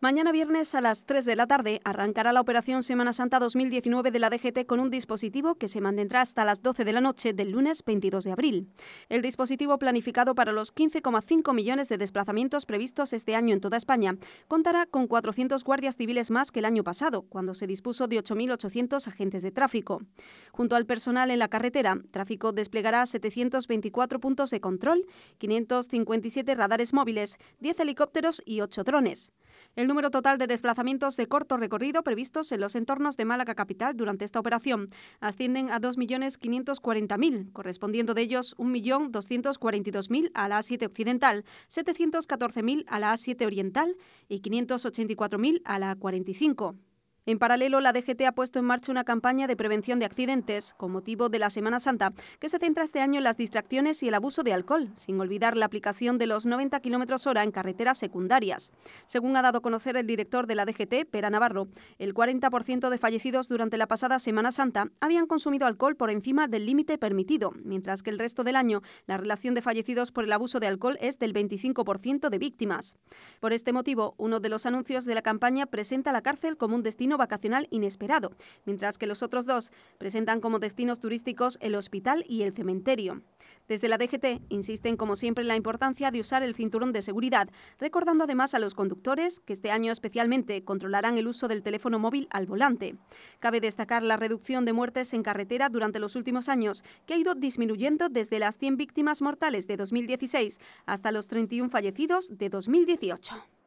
Mañana viernes a las 3 de la tarde arrancará la operación Semana Santa 2019 de la DGT con un dispositivo que se mantendrá hasta las 12 de la noche del lunes 22 de abril. El dispositivo planificado para los 15,5 millones de desplazamientos previstos este año en toda España contará con 400 guardias civiles más que el año pasado, cuando se dispuso de 8.800 agentes de tráfico. Junto al personal en la carretera, Tráfico desplegará 724 puntos de control, 557 radares móviles, 10 helicópteros y 8 drones el número total de desplazamientos de corto recorrido previstos en los entornos de Málaga Capital durante esta operación ascienden a 2.540.000, correspondiendo de ellos 1.242.000 a la A7 Occidental, 714.000 a la A7 Oriental y 584.000 a la A45. En paralelo, la DGT ha puesto en marcha una campaña de prevención de accidentes con motivo de la Semana Santa, que se centra este año en las distracciones y el abuso de alcohol, sin olvidar la aplicación de los 90 km hora en carreteras secundarias. Según ha dado a conocer el director de la DGT, Pera Navarro, el 40% de fallecidos durante la pasada Semana Santa habían consumido alcohol por encima del límite permitido, mientras que el resto del año la relación de fallecidos por el abuso de alcohol es del 25% de víctimas. Por este motivo, uno de los anuncios de la campaña presenta la cárcel como un destino vacacional inesperado, mientras que los otros dos presentan como destinos turísticos el hospital y el cementerio. Desde la DGT insisten como siempre en la importancia de usar el cinturón de seguridad, recordando además a los conductores que este año especialmente controlarán el uso del teléfono móvil al volante. Cabe destacar la reducción de muertes en carretera durante los últimos años, que ha ido disminuyendo desde las 100 víctimas mortales de 2016 hasta los 31 fallecidos de 2018.